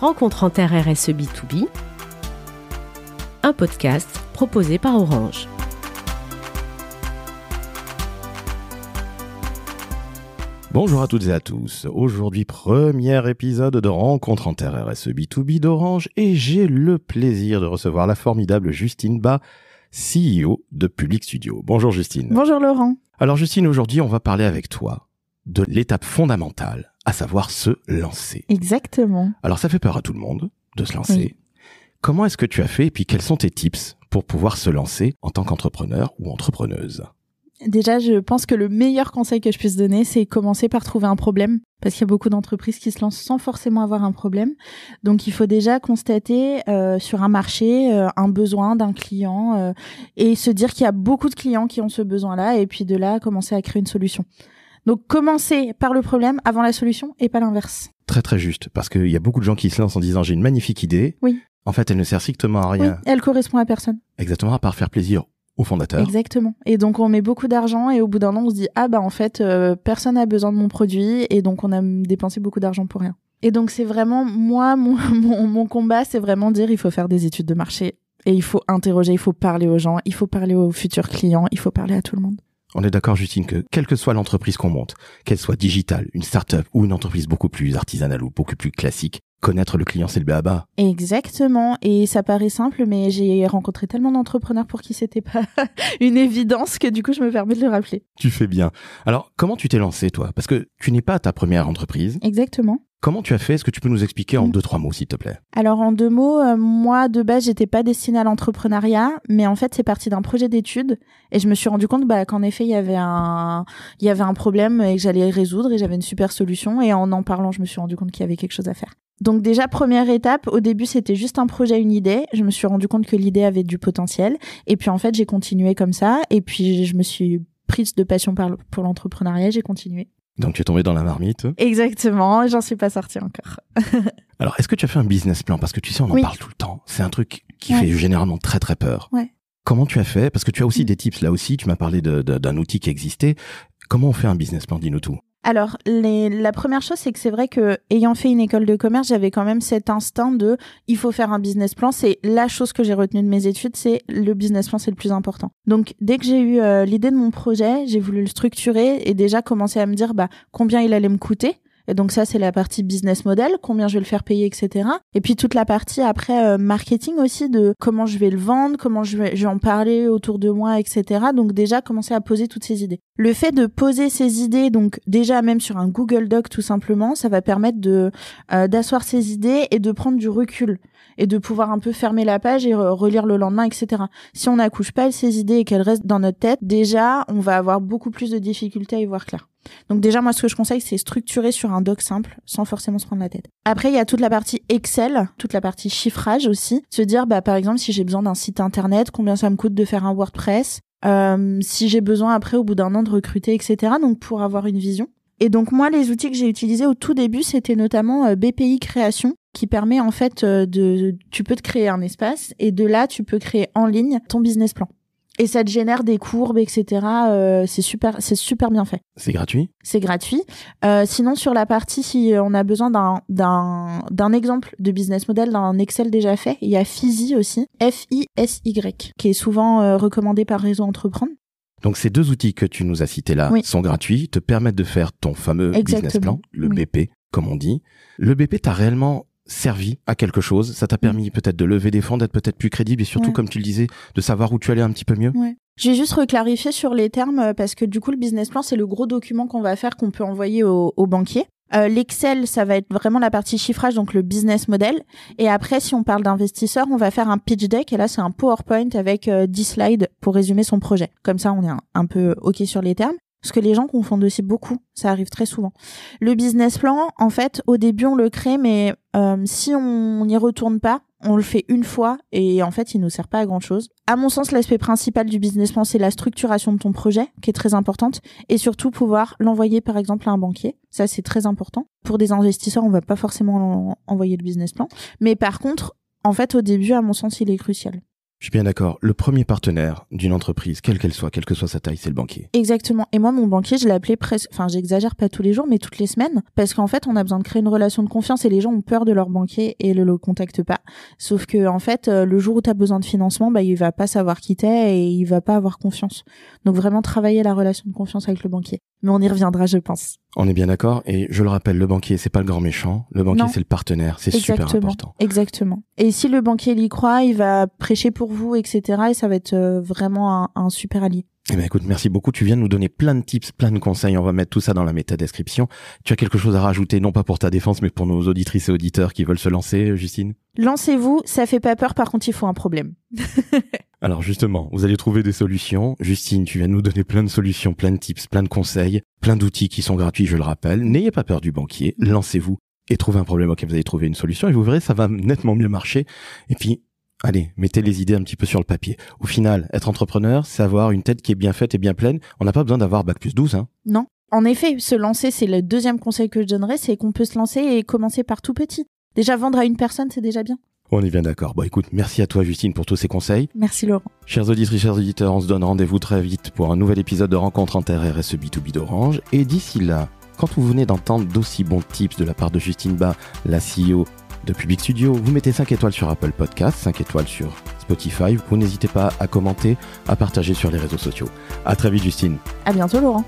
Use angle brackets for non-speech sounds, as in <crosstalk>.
Rencontre en terre RSE B2B, un podcast proposé par Orange. Bonjour à toutes et à tous. Aujourd'hui, premier épisode de Rencontre en Terre RSE B2B d'Orange et j'ai le plaisir de recevoir la formidable Justine Bas, CEO de Public Studio. Bonjour Justine. Bonjour Laurent. Alors Justine, aujourd'hui, on va parler avec toi de l'étape fondamentale, à savoir se lancer. Exactement. Alors ça fait peur à tout le monde de se lancer. Comment est-ce que tu as fait et puis quels sont tes tips pour pouvoir se lancer en tant qu'entrepreneur ou entrepreneuse Déjà, je pense que le meilleur conseil que je puisse donner, c'est commencer par trouver un problème, parce qu'il y a beaucoup d'entreprises qui se lancent sans forcément avoir un problème. Donc, il faut déjà constater euh, sur un marché euh, un besoin d'un client euh, et se dire qu'il y a beaucoup de clients qui ont ce besoin-là, et puis de là, commencer à créer une solution. Donc commencer par le problème avant la solution et pas l'inverse. Très très juste, parce qu'il y a beaucoup de gens qui se lancent en disant j'ai une magnifique idée. Oui. En fait, elle ne sert strictement à rien. Oui, elle correspond à personne. Exactement, à part faire plaisir au fondateur. Exactement. Et donc on met beaucoup d'argent et au bout d'un an on se dit ah bah en fait euh, personne n'a besoin de mon produit et donc on a dépensé beaucoup d'argent pour rien. Et donc c'est vraiment moi <laughs> mon, mon combat c'est vraiment dire il faut faire des études de marché et il faut interroger, il faut parler aux gens, il faut parler aux futurs clients, il faut parler à tout le monde. On est d'accord, Justine, que quelle que soit l'entreprise qu'on monte, qu'elle soit digitale, une start-up ou une entreprise beaucoup plus artisanale ou beaucoup plus classique, connaître le client, c'est le BABA. Exactement. Et ça paraît simple, mais j'ai rencontré tellement d'entrepreneurs pour qui c'était pas <laughs> une évidence que du coup, je me permets de le rappeler. Tu fais bien. Alors, comment tu t'es lancé, toi? Parce que tu n'es pas ta première entreprise. Exactement. Comment tu as fait Est-ce que tu peux nous expliquer en mm. deux, trois mots, s'il te plaît Alors, en deux mots, euh, moi, de base, j'étais pas destinée à l'entrepreneuriat, mais en fait, c'est parti d'un projet d'études et je me suis rendu compte bah, qu'en effet, il y avait un, il y avait un problème et que j'allais résoudre et j'avais une super solution. Et en en parlant, je me suis rendu compte qu'il y avait quelque chose à faire. Donc déjà, première étape, au début, c'était juste un projet, une idée. Je me suis rendu compte que l'idée avait du potentiel. Et puis, en fait, j'ai continué comme ça. Et puis, je me suis prise de passion pour l'entrepreneuriat, j'ai continué. Donc tu es tombé dans la marmite. Exactement, j'en suis pas sorti encore. <laughs> Alors, est-ce que tu as fait un business plan Parce que tu sais, on en parle tout le temps. C'est un truc qui fait généralement très très peur. Comment tu as fait Parce que tu as aussi mm. des tips là aussi. Tu m'as parlé d'un outil qui existait. Comment on fait un business plan Dis-nous tout. Alors, la première chose, c'est que c'est vrai que, ayant fait une école de commerce, j'avais quand même cet instinct de, il faut faire un business plan. C'est la chose que j'ai retenue de mes études, c'est le business plan, c'est le plus important. Donc, dès que j'ai eu euh, l'idée de mon projet, j'ai voulu le structurer et déjà commencer à me dire, bah, combien il allait me coûter. Et donc ça, c'est la partie business model, combien je vais le faire payer, etc. Et puis toute la partie après euh, marketing aussi de comment je vais le vendre, comment je vais, je vais en parler autour de moi, etc. Donc déjà commencer à poser toutes ces idées. Le fait de poser ses idées, donc déjà même sur un Google Doc tout simplement, ça va permettre de euh, d'asseoir ses idées et de prendre du recul et de pouvoir un peu fermer la page et relire le lendemain, etc. Si on n'accouche pas ses idées et qu'elles restent dans notre tête, déjà on va avoir beaucoup plus de difficultés à y voir clair. Donc déjà moi ce que je conseille c'est structurer sur un doc simple sans forcément se prendre la tête. Après il y a toute la partie Excel, toute la partie chiffrage aussi, se dire bah par exemple si j'ai besoin d'un site internet, combien ça me coûte de faire un WordPress, euh, si j'ai besoin après au bout d'un an de recruter, etc. Donc pour avoir une vision. Et donc moi, les outils que j'ai utilisés au tout début, c'était notamment euh, BPI Création, qui permet en fait euh, de, tu peux te créer un espace et de là, tu peux créer en ligne ton business plan et ça te génère des courbes, etc. Euh, c'est super, c'est super bien fait. C'est gratuit. C'est gratuit. Euh, sinon, sur la partie, si euh, on a besoin d'un d'un d'un exemple de business model d'un Excel déjà fait, il y a Fizy aussi, F I S Y, qui est souvent recommandé par Réseau Entreprendre. Donc ces deux outils que tu nous as cités là sont gratuits, te permettent de faire ton fameux business plan, le BP comme on dit. Le BP, as réellement servi à quelque chose. Ça t'a mm. permis peut-être de lever des fonds, d'être peut-être plus crédible et surtout, comme tu le disais, de savoir où tu allais un petit peu mieux. Ouais. J'ai juste reclarifié sur les termes euh, parce que du coup, le business plan, c'est le gros document qu'on va faire, qu'on peut envoyer aux au banquiers. Euh, L'Excel, ça va être vraiment la partie chiffrage, donc le business model. Et après, si on parle d'investisseur, on va faire un pitch deck. Et là, c'est un PowerPoint avec 10 euh, slides pour résumer son projet. Comme ça, on est un, un peu OK sur les termes. Parce que les gens confondent aussi beaucoup, ça arrive très souvent. Le business plan, en fait, au début, on le crée, mais euh, si on n'y retourne pas, on le fait une fois et en fait, il nous sert pas à grand chose. À mon sens, l'aspect principal du business plan, c'est la structuration de ton projet, qui est très importante, et surtout pouvoir l'envoyer par exemple à un banquier. Ça, c'est très important. Pour des investisseurs, on va pas forcément envoyer le business plan, mais par contre, en fait, au début, à mon sens, il est crucial. Je suis bien d'accord. Le premier partenaire d'une entreprise, quelle qu'elle soit, quelle que soit sa taille, c'est le banquier. Exactement. Et moi, mon banquier, je l'appelais presque, enfin, j'exagère pas tous les jours, mais toutes les semaines. Parce qu'en fait, on a besoin de créer une relation de confiance et les gens ont peur de leur banquier et ne le, contactent pas. Sauf que, en fait, euh, le jour où tu as besoin de financement, bah, il va pas savoir qui t'es et il va pas avoir confiance. Donc vraiment travailler la relation de confiance avec le banquier mais on y reviendra, je pense. On est bien d'accord. Et je le rappelle, le banquier, c'est pas le grand méchant. Le banquier, c'est le partenaire. C'est super important. Exactement. Et si le banquier il y croit, il va prêcher pour vous, etc. Et ça va être euh, vraiment un super allié. Eh ben, écoute, merci beaucoup. Tu viens de nous donner plein de tips, plein de conseils. On va mettre tout ça dans la méta-description. Tu as quelque chose à rajouter, non pas pour ta défense, mais pour nos auditrices et auditeurs qui veulent se lancer, Justine Lancez-vous, ça fait pas peur, par contre, il faut un problème. <laughs> Alors justement, vous allez trouver des solutions. Justine, tu viens de nous donner plein de solutions, plein de tips, plein de conseils, plein d'outils qui sont gratuits, je le rappelle. N'ayez pas peur du banquier, lancez-vous et trouvez un problème auquel vous allez trouver une solution et vous verrez, ça va nettement mieux marcher. Et puis, Allez, mettez les idées un petit peu sur le papier. Au final, être entrepreneur, c'est avoir une tête qui est bien faite et bien pleine. On n'a pas besoin d'avoir Bac plus 12, hein Non. En effet, se lancer, c'est le deuxième conseil que je donnerais, c'est qu'on peut se lancer et commencer par tout petit. Déjà, vendre à une personne, c'est déjà bien. On est bien d'accord. Bon, écoute, merci à toi, Justine, pour tous ces conseils. Merci, Laurent. Chers auditrices, chers auditeurs, on se donne rendez-vous très vite pour un nouvel épisode de Rencontre en RSE B2B d'Orange. Et d'ici là, quand vous venez d'entendre d'aussi bons tips de la part de Justine Bas, la CEO de Public Studio. Vous mettez 5 étoiles sur Apple Podcast, 5 étoiles sur Spotify. Vous n'hésitez pas à commenter, à partager sur les réseaux sociaux. À très vite Justine. A bientôt Laurent.